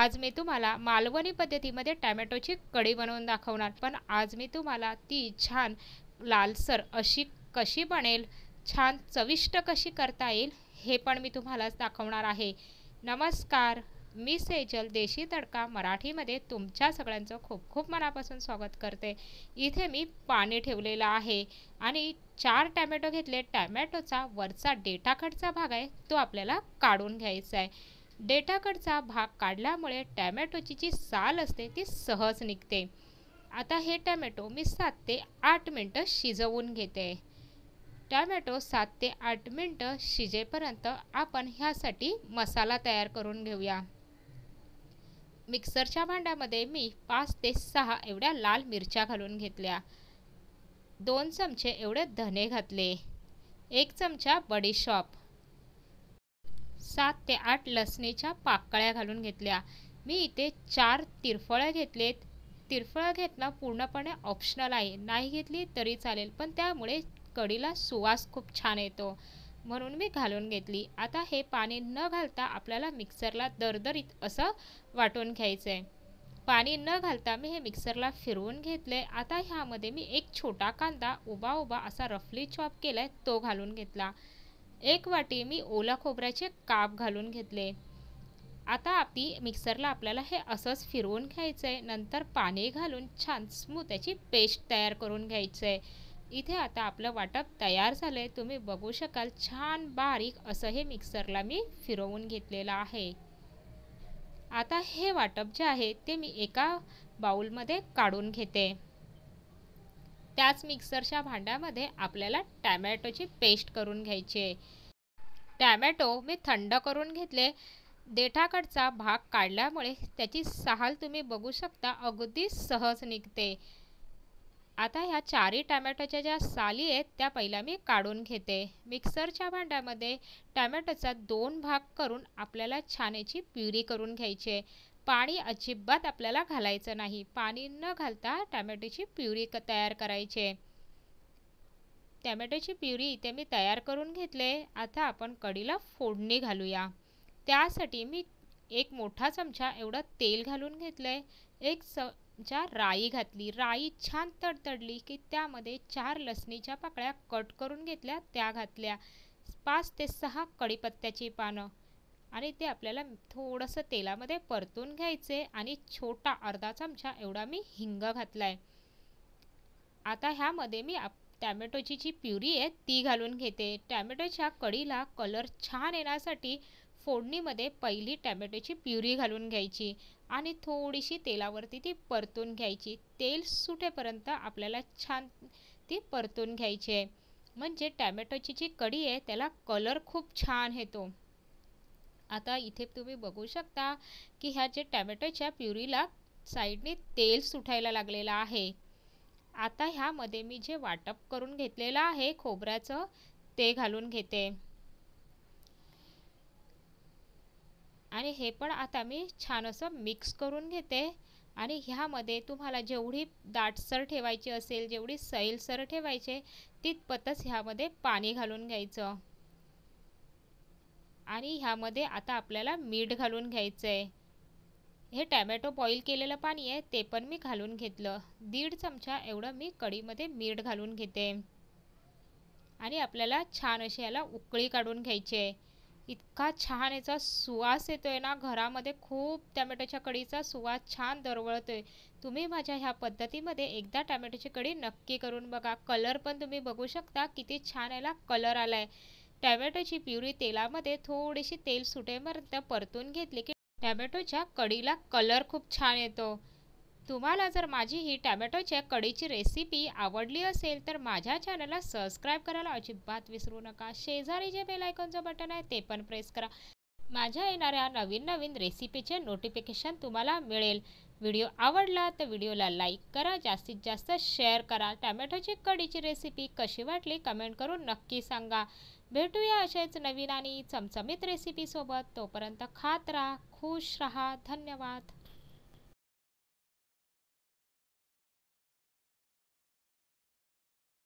आज मी तुम्हाला मालवणी पद्धतीमध्ये टॅमॅटोची कढी बनवून दाखवणार पण आज मी तुम्हाला ती छान लालसर अशी कशी बनेल छान चविष्ट कशी करता येईल हे पण मी तुम्हालाच दाखवणार आहे नमस्कार मी सेजल देशी तडका मराठीमध्ये तुमच्या सगळ्यांचं खूप खूप मनापासून स्वागत करते इथे मी पाणी ठेवलेलं आहे आणि चार टॅमॅटो घेतले टॅमॅटोचा वरचा डेटाखडचा भाग आहे तो आपल्याला काढून घ्यायचा आहे डेटाकडचा भाग काढल्यामुळे टॅमॅटोची जी साल असते ती सहज निघते आता हे टॅमॅटो मी सात ते आठ मिनटं शिजवून घेते टॅमॅटो सात ते आठ मिनटं शिजेपर्यंत आपण ह्यासाठी मसाला तयार करून घेऊया मिक्सरच्या भांड्यामध्ये मी पाच ते सहा एवढ्या लाल मिरच्या घालून घेतल्या दोन चमचे एवढे धने घातले एक चमचा बडीशॉप सात ते आठ लसणीच्या पाकळ्या घालून घेतल्या मी इथे चार तिरफळं घेतलेत तिरफळं घेतणं पूर्णपणे ऑप्शनल आहे नाही घेतली तरी चालेल पण त्यामुळे कढीला सुवास खूप छान येतो म्हणून मी घालून घेतली आता हे पाणी न घालता आपल्याला मिक्सरला दरदरीत असं वाटून घ्यायचं पाणी न घालता मी हे मिक्सरला फिरवून घेतले आता ह्यामध्ये मी एक छोटा कांदा उभा उभा असा रफली चॉप केला तो घालून घेतला एक वाटी मी ओला खोबऱ्याचे काप घालून घेतले आता आपी मिक्सरला आपल्याला हे असंच फिरवून घ्यायचं आहे नंतर पाणी घालून छान स्मूथ त्याची पेस्ट तयार करून घ्यायचं आहे इथे आता आपलं वाटप तयार झालं आहे तुम्ही बघू शकाल छान बारीक असं हे मिक्सरला मी फिरवून घेतलेलं आहे आता हे वाटप जे आहे ते मी एका बाऊलमध्ये काढून घेते त्याच मिक्सरच्या भांड्यामध्ये आपल्याला टॅमॅटोची पेस्ट करून घ्यायची आहे टॅमॅटो मी थंड करून घेतले देठाकडचा भाग काढल्यामुळे त्याची साल तुम्ही बघू शकता अगदी सहज निघते आता ह्या चारही टॅमॅटोच्या ज्या साली आहेत त्या पहिल्या मी काढून घेते मिक्सरच्या भांड्यामध्ये टॅमॅटोचा दोन भाग करून आपल्याला छान याची प्युरी करून घ्यायची आहे पाणी अजिबात आपल्याला घालायचं नाही पाणी न घालता टॅमॅटोची प्युरी क तयार करायचे टॅमॅटोची प्युरी इथे मी तयार करून घेतले आता आपण कढीला फोडणी घालूया त्यासाठी मी एक मोठा चमचा एवढं तेल घालून घेतलं आहे एक चमचा राई घातली राई छान तडतडली की त्यामध्ये चार लसणीच्या पाकळ्या कट करून घेतल्या त्या घातल्या पाच ते सहा कढीपत्त्याची पानं आणि ते आपल्याला थोडंसं तेलामध्ये परतून घ्यायचे आणि छोटा अर्धा चमचा एवढा मी हिंग घातला आहे आता ह्यामध्ये मी आप टॅमॅटोची जी प्युरी आहे ती घालून घेते टॅमॅटोच्या कडीला कलर छान येण्यासाठी फोडणीमध्ये पहिली टॅमॅटोची प्युरी घालून घ्यायची आणि थोडीशी तेलावरती ती परतून घ्यायची तेल सुटेपर्यंत आपल्याला छान ती परतून घ्यायची आहे म्हणजे टॅमॅटोची जी कढी आहे त्याला कलर खूप छान येतो आता इथे तुम्ही बघू शकता की ह्या जे टॅमॅटोच्या प्युरीला साईडने तेल सुटायला लागलेलं आहे आता ह्यामध्ये मी जे वाटप करून घेतलेलं आहे खोबऱ्याचं ते घालून घेते आणि हे पण आता मी छान असं मिक्स करून घेते आणि ह्यामध्ये तुम्हाला जेवढी दाटसर ठेवायची असेल जेवढी सैलसर ठेवायचे तितपतच ह्यामध्ये पाणी घालून घ्यायचं आणि ह्यामध्ये आता आपल्याला मीठ घालून घ्यायचं आहे हे टॅमॅटो बॉईल केलेलं पाणी आहे ते पण मी घालून घेतलं दीड चमचा एवढं मी कढीमध्ये मीठ घालून घेते आणि आपल्याला छान अशी याला उकळी काढून घ्यायची आहे इतका छान याचा सुवास येतोय ना घरामध्ये खूप टॅमॅटोच्या कढीचा सुवास छान दरवळतो आहे तुम्ही माझ्या ह्या पद्धतीमध्ये एकदा टॅमॅटोची कढी नक्की करून बघा कलर पण तुम्ही बघू शकता किती छान याला कलर आला आहे टॅमॅटोची प्युरी तेलामध्ये थोडीशी तेल सुटेपर्यंत परतून घेतली की टॅमॅटोच्या कडीला कलर खूप छान येतो तुम्हाला जर माझी ही टॅमॅटोच्या कडीची रेसिपी आवडली असेल तर माझ्या चॅनलला सबस्क्राईब करायला अजिबात विसरू नका शेजारी जे बेलायकॉनचं बटन आहे ते पण प्रेस करा माझ्या येणाऱ्या नवीन नवीन रेसिपीचे नोटिफिकेशन तुम्हाला मिळेल व्हिडिओ आवडला तर व्हिडिओला लाईक करा जास्तीत जास्त शेअर करा टॅमॅटोची कडीची रेसिपी कशी वाटली कमेंट करून नक्की सांगा भेटूया अशाच नवीन आणि चमचमीत रेसिपीसोबत तोपर्यंत खात राहा खुश रहा धन्यवाद